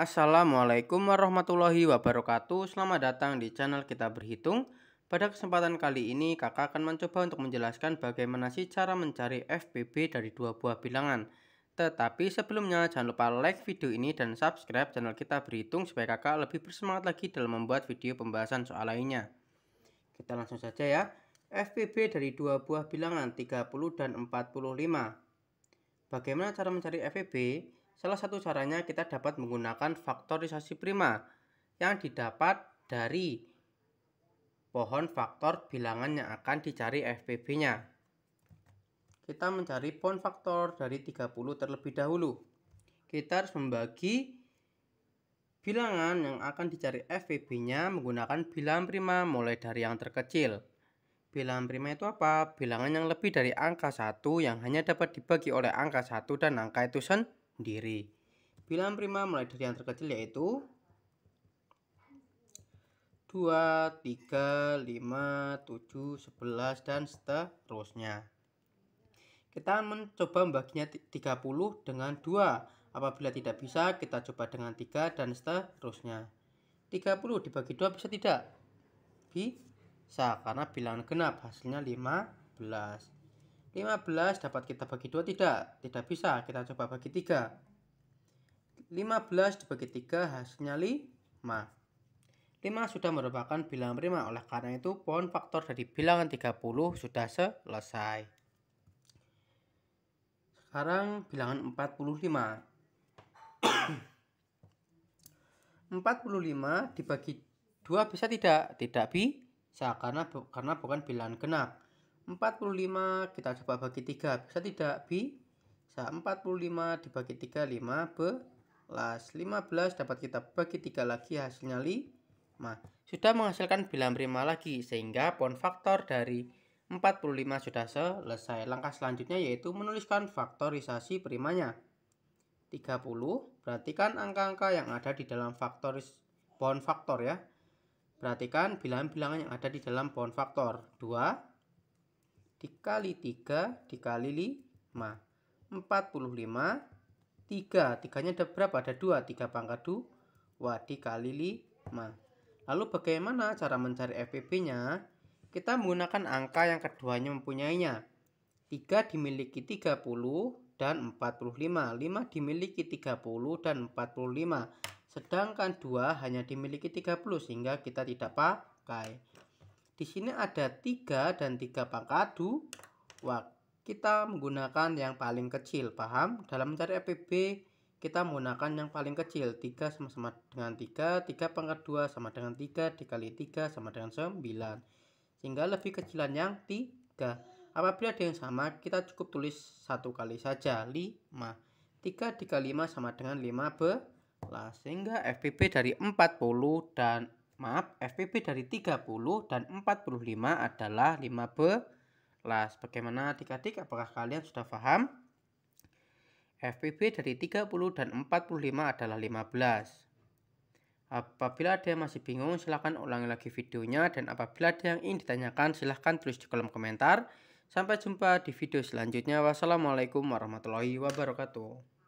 Assalamualaikum warahmatullahi wabarakatuh Selamat datang di channel kita berhitung Pada kesempatan kali ini kakak akan mencoba untuk menjelaskan bagaimana sih cara mencari FPB dari dua buah bilangan Tetapi sebelumnya jangan lupa like video ini dan subscribe channel kita berhitung Supaya kakak lebih bersemangat lagi dalam membuat video pembahasan soal lainnya Kita langsung saja ya FPB dari dua buah bilangan 30 dan 45 Bagaimana cara mencari FPB? Salah satu caranya kita dapat menggunakan faktorisasi prima yang didapat dari pohon faktor bilangan yang akan dicari FPB-nya. Kita mencari pohon faktor dari 30 terlebih dahulu. Kita harus membagi bilangan yang akan dicari FPB-nya menggunakan bilangan prima mulai dari yang terkecil. Bilangan prima itu apa? Bilangan yang lebih dari angka 1 yang hanya dapat dibagi oleh angka 1 dan angka itu sendiri sendiri. Bilangan prima mulai dari yang terkecil yaitu 2, 3, 5, 7, 11, dan seterusnya. Kita mencoba membaginya 30 dengan 2. Apabila tidak bisa, kita coba dengan 3 dan seterusnya. 30 dibagi 2 bisa tidak? Bisa, karena bilangan genap hasilnya 15. 15 dapat kita bagi 2 tidak? Tidak bisa, kita coba bagi 3. 15 dibagi 3 hasilnya 5. 5 sudah merupakan bilangan prima, oleh karena itu pohon faktor dari bilangan 30 sudah selesai. Sekarang bilangan 45. 45 dibagi 2 bisa tidak? Tidak bisa karena karena bukan bilangan genap. 45 kita coba bagi 3 bisa tidak bisa 45 dibagi 3 5 belas 15 dapat kita bagi 3 lagi hasilnya 5 sudah menghasilkan bilangan prima lagi sehingga pohon faktor dari 45 sudah selesai langkah selanjutnya yaitu menuliskan faktorisasi primanya 30 perhatikan angka-angka yang ada di dalam faktoris pohon faktor ya perhatikan bilangan-bilangan yang ada di dalam pohon faktor 2 dikali 3 dikali 5. 45 3. 3-nya ada berapa? Ada 2. 3 pangkat 2 dikali 5. Lalu bagaimana cara mencari FPP-nya? Kita menggunakan angka yang keduanya mempunyainya. 3 dimiliki 30 dan 45. 5 dimiliki 30 dan 45. Sedangkan 2 hanya dimiliki 30 sehingga kita tidak pakai. Di sini ada 3 dan 3 pangkat 2. Kita menggunakan yang paling kecil, paham? Dalam mencari FPB, kita menggunakan yang paling kecil. 3 sama, sama dengan 3, 3 pangkat 2 sama dengan 3, dikali 3 sama dengan 9. Sehingga lebih kecilan yang 3. Apabila ada yang sama, kita cukup tulis satu kali saja, 5. 3 dikali 5 sama dengan 5 belas. Sehingga FPB dari 40 dan Maaf, FPP dari 30 dan 45 adalah 15. Bagaimana adik-adik? Apakah kalian sudah paham? FPB dari 30 dan 45 adalah 15. Apabila ada yang masih bingung, silahkan ulangi lagi videonya. Dan apabila ada yang ingin ditanyakan, silahkan tulis di kolom komentar. Sampai jumpa di video selanjutnya. Wassalamualaikum warahmatullahi wabarakatuh.